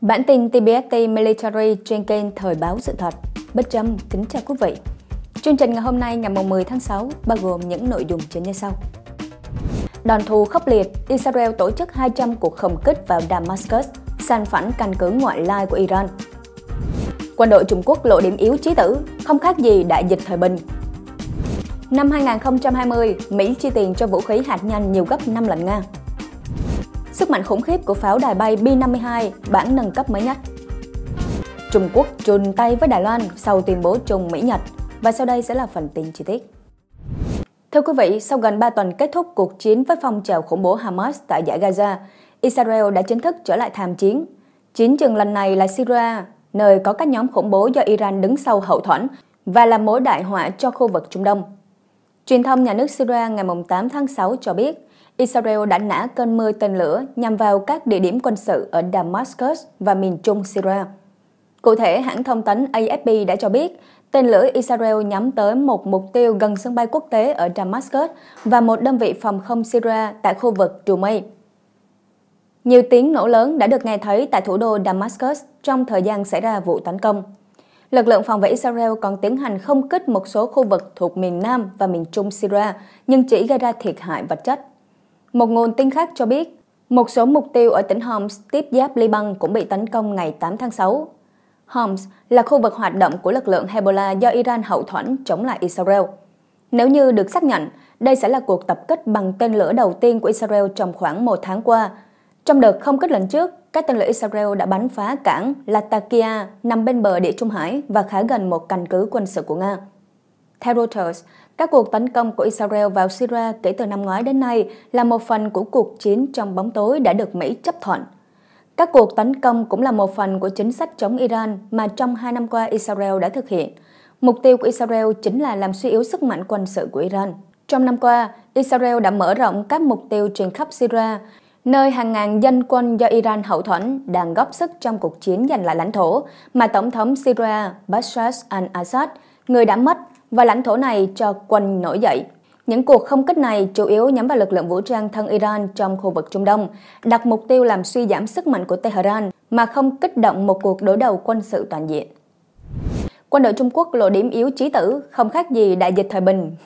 Bản tin TBST Military trên kênh Thời báo sự thật. Bất Trâm kính chào quý vị. Chương trình ngày hôm nay ngày 10 tháng 6 bao gồm những nội dung chính như sau. Đòn thù khốc liệt, Israel tổ chức 200 cuộc không kích vào Damascus, san phẳng căn cứ ngoại lai của Iran. Quân đội Trung Quốc lộ điểm yếu trí tử, không khác gì đại dịch thời bình. Năm 2020, Mỹ chi tiền cho vũ khí hạt nhân nhiều gấp 5 lần Nga sức mạnh khủng khiếp của pháo đài bay B-52 bản nâng cấp mới nhất. Trung Quốc trùn tay với Đài Loan sau tuyên bố trùng Mỹ-Nhật và sau đây sẽ là phần tin chi tiết. Thưa quý vị, sau gần 3 tuần kết thúc cuộc chiến với phong trào khủng bố Hamas tại giải Gaza, Israel đã chính thức trở lại tham chiến. Chiến trường lần này là Syria, nơi có các nhóm khủng bố do Iran đứng sau hậu thuẫn và là mối đại họa cho khu vực Trung Đông. Truyền thông nhà nước Syria ngày 8 tháng 6 cho biết, Israel đã nã cơn mưa tên lửa nhằm vào các địa điểm quân sự ở Damascus và miền trung Syria. Cụ thể, hãng thông tấn AFP đã cho biết tên lửa Israel nhắm tới một mục tiêu gần sân bay quốc tế ở Damascus và một đơn vị phòng không Syria tại khu vực Trumay. Nhiều tiếng nổ lớn đã được nghe thấy tại thủ đô Damascus trong thời gian xảy ra vụ tấn công. Lực lượng phòng vệ Israel còn tiến hành không kích một số khu vực thuộc miền Nam và miền Trung Syria, nhưng chỉ gây ra thiệt hại vật chất. Một nguồn tin khác cho biết, một số mục tiêu ở tỉnh Homs tiếp giáp Liban cũng bị tấn công ngày 8 tháng 6. Homs là khu vực hoạt động của lực lượng Hezbollah do Iran hậu thuẫn chống lại Israel. Nếu như được xác nhận, đây sẽ là cuộc tập kích bằng tên lửa đầu tiên của Israel trong khoảng một tháng qua. Trong đợt không kích lần trước, các tên lửa Israel đã bắn phá cảng Latakia nằm bên bờ địa Trung Hải và khá gần một căn cứ quân sự của Nga. Theo Reuters, các cuộc tấn công của Israel vào Syria kể từ năm ngoái đến nay là một phần của cuộc chiến trong bóng tối đã được Mỹ chấp thuận. Các cuộc tấn công cũng là một phần của chính sách chống Iran mà trong hai năm qua Israel đã thực hiện. Mục tiêu của Israel chính là làm suy yếu sức mạnh quân sự của Iran. Trong năm qua, Israel đã mở rộng các mục tiêu trên khắp Syria, nơi hàng ngàn dân quân do Iran hậu thuẫn đang góp sức trong cuộc chiến giành lại lãnh thổ mà Tổng thống Syria Bashar al-Assad, người đã mất, và lãnh thổ này cho quân nổi dậy. Những cuộc không kích này chủ yếu nhắm vào lực lượng vũ trang thân Iran trong khu vực Trung Đông, đặt mục tiêu làm suy giảm sức mạnh của Tehran mà không kích động một cuộc đối đầu quân sự toàn diện. Quân đội Trung Quốc lộ điểm yếu trí tử, không khác gì đại dịch thời bình.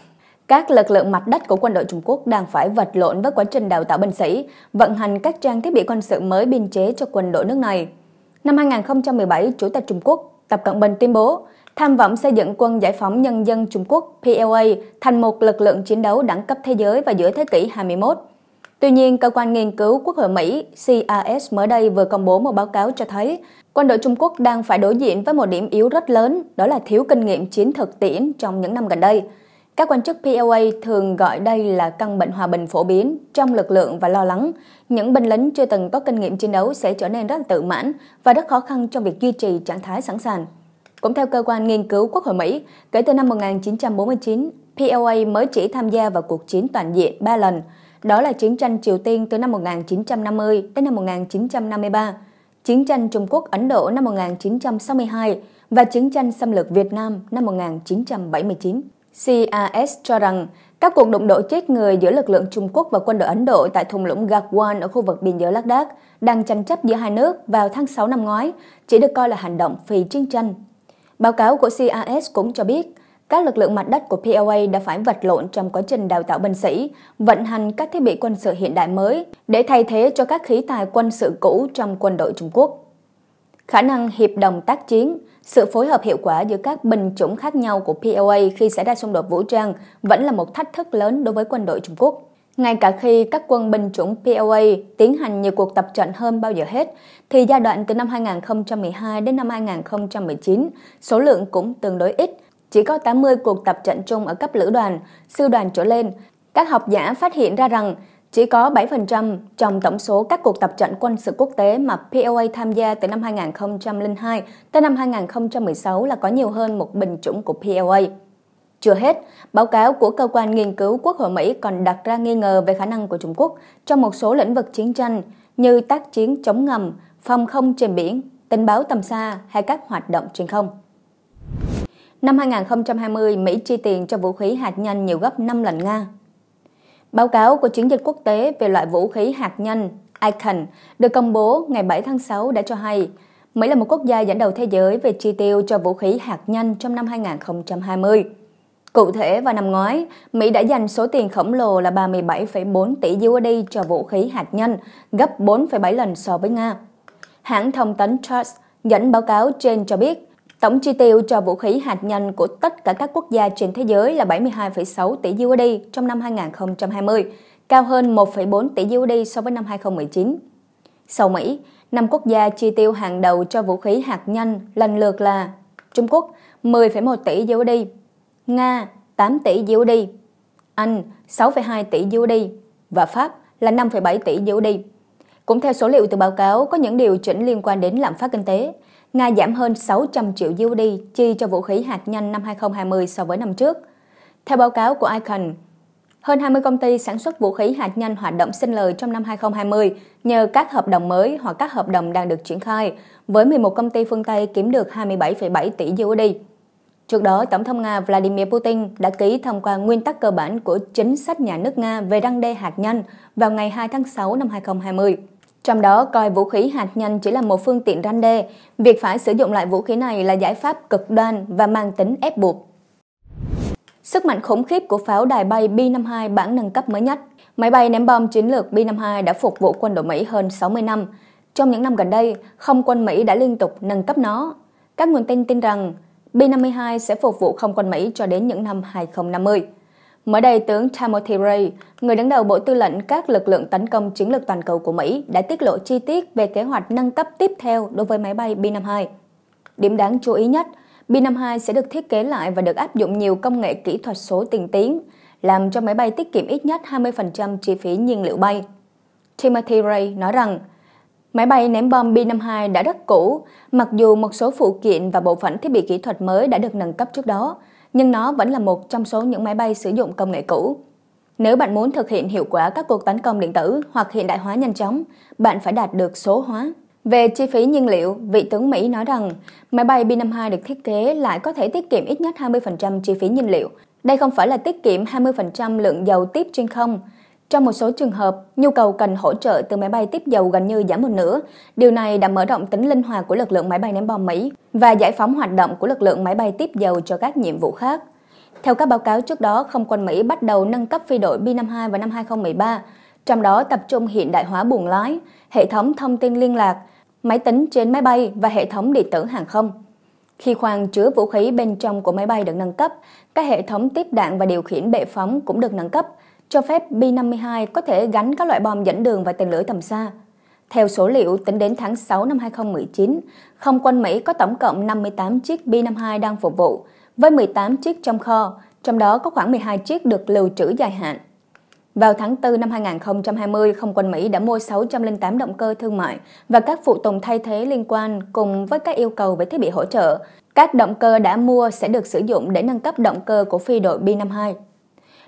Các lực lượng mặt đất của quân đội Trung Quốc đang phải vật lộn với quá trình đào tạo binh sĩ, vận hành các trang thiết bị quân sự mới biên chế cho quân đội nước này. Năm 2017, Chủ tịch Trung Quốc Tập Cận Bình tuyên bố tham vọng xây dựng quân giải phóng nhân dân Trung Quốc PLA thành một lực lượng chiến đấu đẳng cấp thế giới vào giữa thế kỷ 21. Tuy nhiên, cơ quan nghiên cứu Quốc hội Mỹ CRS mới đây vừa công bố một báo cáo cho thấy quân đội Trung Quốc đang phải đối diện với một điểm yếu rất lớn, đó là thiếu kinh nghiệm chiến thực tiễn trong những năm gần đây. Các quan chức PLA thường gọi đây là căn bệnh hòa bình phổ biến trong lực lượng và lo lắng. Những binh lính chưa từng có kinh nghiệm chiến đấu sẽ trở nên rất tự mãn và rất khó khăn trong việc duy trì trạng thái sẵn sàng. Cũng theo cơ quan nghiên cứu Quốc hội Mỹ, kể từ năm 1949, PLA mới chỉ tham gia vào cuộc chiến toàn diện 3 lần, đó là chiến tranh Triều Tiên từ năm 1950 đến năm 1953, chiến tranh Trung Quốc-Ấn Độ năm 1962 và chiến tranh xâm lược Việt Nam năm 1979. CAS cho rằng các cuộc đụng độ chết người giữa lực lượng Trung Quốc và quân đội Ấn Độ tại thung lũng Gagwan ở khu vực biên giới Ladakh đang tranh chấp giữa hai nước vào tháng 6 năm ngoái chỉ được coi là hành động phi chiến tranh Báo cáo của CAS cũng cho biết, các lực lượng mặt đất của PLA đã phải vật lộn trong quá trình đào tạo binh sĩ, vận hành các thiết bị quân sự hiện đại mới để thay thế cho các khí tài quân sự cũ trong quân đội Trung Quốc. Khả năng hiệp đồng tác chiến, sự phối hợp hiệu quả giữa các binh chủng khác nhau của PLA khi xảy ra xung đột vũ trang vẫn là một thách thức lớn đối với quân đội Trung Quốc. Ngay cả khi các quân binh chủng POA tiến hành nhiều cuộc tập trận hơn bao giờ hết, thì giai đoạn từ năm 2012 đến năm 2019, số lượng cũng tương đối ít, chỉ có 80 cuộc tập trận chung ở cấp lữ đoàn, sư đoàn trở lên. Các học giả phát hiện ra rằng chỉ có 7% trong tổng số các cuộc tập trận quân sự quốc tế mà POA tham gia từ năm 2002 tới năm 2016 là có nhiều hơn một binh chủng của POA. Chưa hết, báo cáo của cơ quan nghiên cứu Quốc hội Mỹ còn đặt ra nghi ngờ về khả năng của Trung Quốc trong một số lĩnh vực chiến tranh như tác chiến chống ngầm, phòng không trên biển, tình báo tầm xa hay các hoạt động trên không. Năm 2020, Mỹ chi tiền cho vũ khí hạt nhân nhiều gấp 5 lần Nga. Báo cáo của chiến dịch quốc tế về loại vũ khí hạt nhân ICAN được công bố ngày 7 tháng 6 đã cho hay Mỹ là một quốc gia dẫn đầu thế giới về chi tiêu cho vũ khí hạt nhân trong năm 2020. Cụ thể, vào năm ngoái, Mỹ đã dành số tiền khổng lồ là 37,4 tỷ USD cho vũ khí hạt nhân, gấp 4,7 lần so với Nga. Hãng thông tấn Trust dẫn báo cáo trên cho biết, tổng chi tiêu cho vũ khí hạt nhân của tất cả các quốc gia trên thế giới là 72,6 tỷ USD trong năm 2020, cao hơn 1,4 tỷ USD so với năm 2019. Sau Mỹ, năm quốc gia chi tiêu hàng đầu cho vũ khí hạt nhân lần lượt là Trung Quốc 10,1 tỷ USD, Nga 8 tỷ USD, Anh 6,2 tỷ USD và Pháp là 5,7 tỷ USD. Cũng theo số liệu từ báo cáo, có những điều chỉnh liên quan đến lạm phát kinh tế. Nga giảm hơn 600 triệu USD chi cho vũ khí hạt nhân năm 2020 so với năm trước. Theo báo cáo của ICAN, hơn 20 công ty sản xuất vũ khí hạt nhân hoạt động sinh lời trong năm 2020 nhờ các hợp đồng mới hoặc các hợp đồng đang được triển khai, với 11 công ty phương Tây kiếm được 27,7 tỷ USD. Trước đó, Tổng thống Nga Vladimir Putin đã ký thông qua nguyên tắc cơ bản của chính sách nhà nước Nga về răng đe hạt nhân vào ngày 2 tháng 6 năm 2020. Trong đó, coi vũ khí hạt nhân chỉ là một phương tiện răn đe, việc phải sử dụng lại vũ khí này là giải pháp cực đoan và mang tính ép buộc. Sức mạnh khủng khiếp của pháo đài bay B-52 bản nâng cấp mới nhất Máy bay ném bom chiến lược B-52 đã phục vụ quân đội Mỹ hơn 60 năm. Trong những năm gần đây, không quân Mỹ đã liên tục nâng cấp nó. Các nguồn tin tin rằng B-52 sẽ phục vụ không quân Mỹ cho đến những năm 2050. Mới đây, tướng Timothy Ray, người đứng đầu Bộ Tư lệnh các lực lượng tấn công chiến lược toàn cầu của Mỹ, đã tiết lộ chi tiết về kế hoạch nâng cấp tiếp theo đối với máy bay B-52. Điểm đáng chú ý nhất, B-52 sẽ được thiết kế lại và được áp dụng nhiều công nghệ kỹ thuật số tiên tiến, làm cho máy bay tiết kiệm ít nhất 20% chi phí nhiên liệu bay. Timothy Ray nói rằng, Máy bay ném bom B-52 đã rất cũ, mặc dù một số phụ kiện và bộ phận thiết bị kỹ thuật mới đã được nâng cấp trước đó, nhưng nó vẫn là một trong số những máy bay sử dụng công nghệ cũ. Nếu bạn muốn thực hiện hiệu quả các cuộc tấn công điện tử hoặc hiện đại hóa nhanh chóng, bạn phải đạt được số hóa. Về chi phí nhiên liệu, vị tướng Mỹ nói rằng máy bay B-52 được thiết kế lại có thể tiết kiệm ít nhất 20% chi phí nhiên liệu. Đây không phải là tiết kiệm 20% lượng dầu tiếp trên không, trong một số trường hợp, nhu cầu cần hỗ trợ từ máy bay tiếp dầu gần như giảm một nửa. Điều này đã mở rộng tính linh hoạt của lực lượng máy bay ném bom Mỹ và giải phóng hoạt động của lực lượng máy bay tiếp dầu cho các nhiệm vụ khác. Theo các báo cáo trước đó, không quân Mỹ bắt đầu nâng cấp phi đội B-52 vào năm 2013, trong đó tập trung hiện đại hóa buồng lái, hệ thống thông tin liên lạc, máy tính trên máy bay và hệ thống điện tử hàng không. Khi khoang chứa vũ khí bên trong của máy bay được nâng cấp, các hệ thống tiếp đạn và điều khiển bệ phóng cũng được nâng cấp – cho phép B-52 có thể gắn các loại bom dẫn đường và tên lửa tầm xa. Theo số liệu tính đến tháng 6 năm 2019, không quân Mỹ có tổng cộng 58 chiếc B-52 đang phục vụ, với 18 chiếc trong kho, trong đó có khoảng 12 chiếc được lưu trữ dài hạn. Vào tháng 4 năm 2020, không quân Mỹ đã mua 608 động cơ thương mại và các phụ tùng thay thế liên quan cùng với các yêu cầu về thiết bị hỗ trợ. Các động cơ đã mua sẽ được sử dụng để nâng cấp động cơ của phi đội B-52.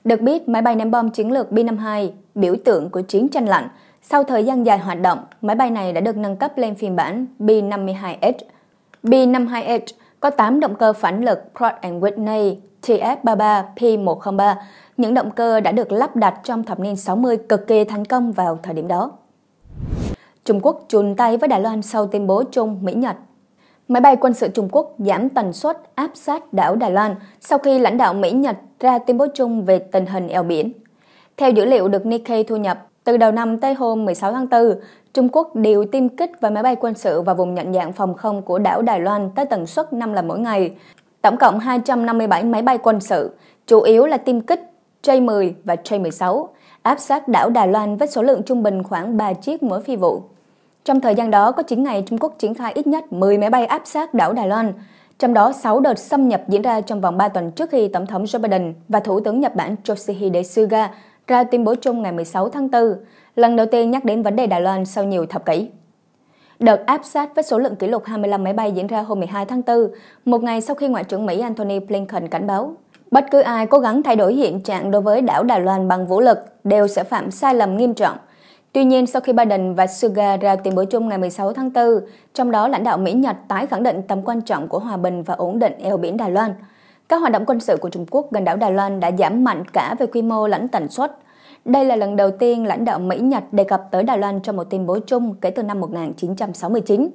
Được biết, máy bay ném bom chiến lược B-52, biểu tượng của chiến tranh lạnh, sau thời gian dài hoạt động, máy bay này đã được nâng cấp lên phiên bản B-52H. B-52H có 8 động cơ phản lực Pratt Whitney TF-33P103, những động cơ đã được lắp đặt trong thập niên 60 cực kỳ thành công vào thời điểm đó. Trung Quốc chùn tay với Đài Loan sau tuyên bố chung Mỹ-Nhật Máy bay quân sự Trung Quốc giảm tần suất áp sát đảo Đài Loan sau khi lãnh đạo Mỹ-Nhật ra tuyên bố chung về tình hình eo biển. Theo dữ liệu được Nikkei thu nhập, từ đầu năm tới hôm 16 tháng 4, Trung Quốc điều tiêm kích với máy bay quân sự vào vùng nhận dạng phòng không của đảo Đài Loan tới tần suất 5 lần mỗi ngày. Tổng cộng 257 máy bay quân sự, chủ yếu là tiêm kích J-10 và J-16, áp sát đảo Đài Loan với số lượng trung bình khoảng 3 chiếc mỗi phi vụ. Trong thời gian đó, có 9 ngày Trung Quốc triển khai ít nhất 10 máy bay áp sát đảo Đài Loan, trong đó 6 đợt xâm nhập diễn ra trong vòng 3 tuần trước khi Tổng thống Joe Biden và Thủ tướng Nhật Bản Yoshihide Suga ra tuyên bố chung ngày 16 tháng 4, lần đầu tiên nhắc đến vấn đề Đài Loan sau nhiều thập kỷ. Đợt áp sát với số lượng kỷ lục 25 máy bay diễn ra hôm 12 tháng 4, một ngày sau khi Ngoại trưởng Mỹ Antony Blinken cảnh báo bất cứ ai cố gắng thay đổi hiện trạng đối với đảo Đài Loan bằng vũ lực đều sẽ phạm sai lầm nghiêm trọng – Tuy nhiên, sau khi Biden và Suga ra tuyên bố chung ngày 16 tháng 4, trong đó lãnh đạo Mỹ-Nhật tái khẳng định tầm quan trọng của hòa bình và ổn định eo biển Đài Loan. Các hoạt động quân sự của Trung Quốc gần đảo Đài Loan đã giảm mạnh cả về quy mô lẫn tần suất. Đây là lần đầu tiên lãnh đạo Mỹ-Nhật đề cập tới Đài Loan trong một tuyên bố chung kể từ năm 1969.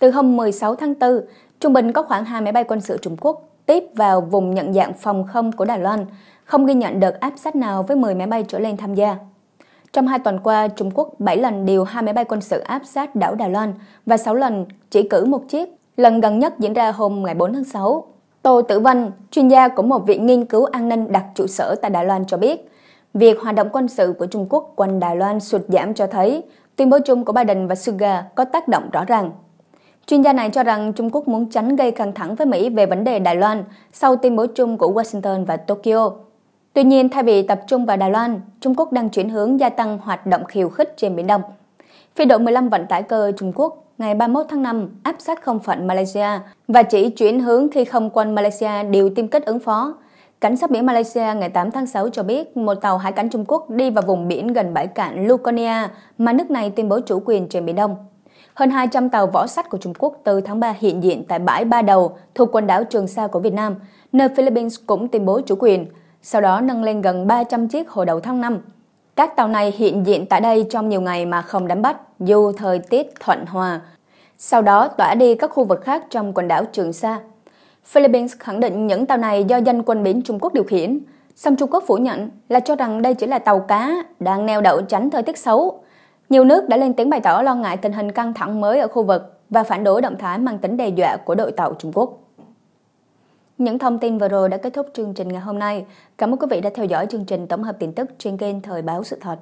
Từ hôm 16 tháng 4, trung bình có khoảng hai máy bay quân sự Trung Quốc tiếp vào vùng nhận dạng phòng không của Đài Loan, không ghi nhận đợt áp sát nào với 10 máy bay trở lên tham gia. Trong hai tuần qua, Trung Quốc 7 lần điều hai máy bay quân sự áp sát đảo Đài Loan và 6 lần chỉ cử một chiếc. Lần gần nhất diễn ra hôm ngày 4 tháng 6. Tô Tử Văn, chuyên gia của một viện nghiên cứu an ninh đặt trụ sở tại Đài Loan cho biết, việc hoạt động quân sự của Trung Quốc quanh Đài Loan sụt giảm cho thấy tuyên bố chung của Biden và Suga có tác động rõ ràng. Chuyên gia này cho rằng Trung Quốc muốn tránh gây căng thẳng với Mỹ về vấn đề Đài Loan sau tuyên bố chung của Washington và Tokyo Tuy nhiên, thay vì tập trung vào Đài Loan, Trung Quốc đang chuyển hướng gia tăng hoạt động khiêu khích trên Biển Đông. Phi đội 15 vận tải cơ Trung Quốc ngày 31 tháng 5 áp sát không phận Malaysia và chỉ chuyển hướng khi không quân Malaysia đều tiêm kích ứng phó. Cảnh sát biển Malaysia ngày 8 tháng 6 cho biết một tàu hải cảnh Trung Quốc đi vào vùng biển gần bãi cạn Luconia mà nước này tuyên bố chủ quyền trên Biển Đông. Hơn 200 tàu võ sắt của Trung Quốc từ tháng 3 hiện diện tại bãi Ba Đầu thuộc quần đảo Trường Sa của Việt Nam, nơi Philippines cũng tuyên bố chủ quyền sau đó nâng lên gần 300 chiếc hồi đầu tháng 5. Các tàu này hiện diện tại đây trong nhiều ngày mà không đánh bắt, dù thời tiết thuận hòa. Sau đó tỏa đi các khu vực khác trong quần đảo Trường Sa. Philippines khẳng định những tàu này do dân quân biển Trung Quốc điều khiển, song Trung Quốc phủ nhận là cho rằng đây chỉ là tàu cá đang neo đậu tránh thời tiết xấu. Nhiều nước đã lên tiếng bày tỏ lo ngại tình hình căng thẳng mới ở khu vực và phản đối động thái mang tính đe dọa của đội tàu Trung Quốc. Những thông tin vừa rồi đã kết thúc chương trình ngày hôm nay. Cảm ơn quý vị đã theo dõi chương trình tổng hợp tin tức trên kênh Thời báo sự thật.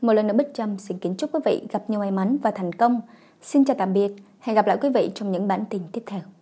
Một lần nữa Bích Trâm xin kính chúc quý vị gặp nhiều may mắn và thành công. Xin chào tạm biệt, hẹn gặp lại quý vị trong những bản tin tiếp theo.